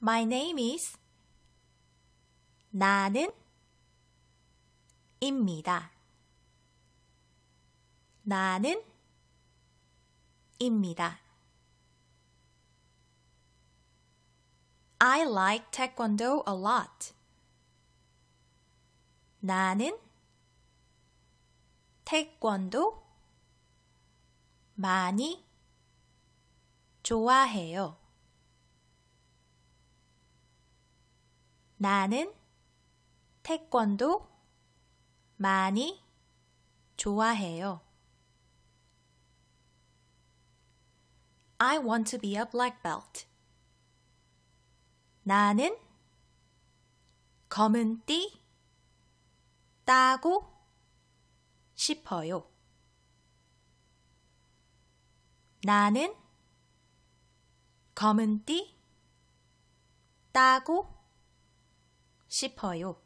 My name is 나는 입니다. 나는 입니다. I like taekwondo a lot. 나는 태권도 많이 좋아해요. 나는 태권도 많이 좋아해요. I want to be a black belt. 나는 검은 띠 따고 싶어요. 나는 검은 띠 따고 싶어요.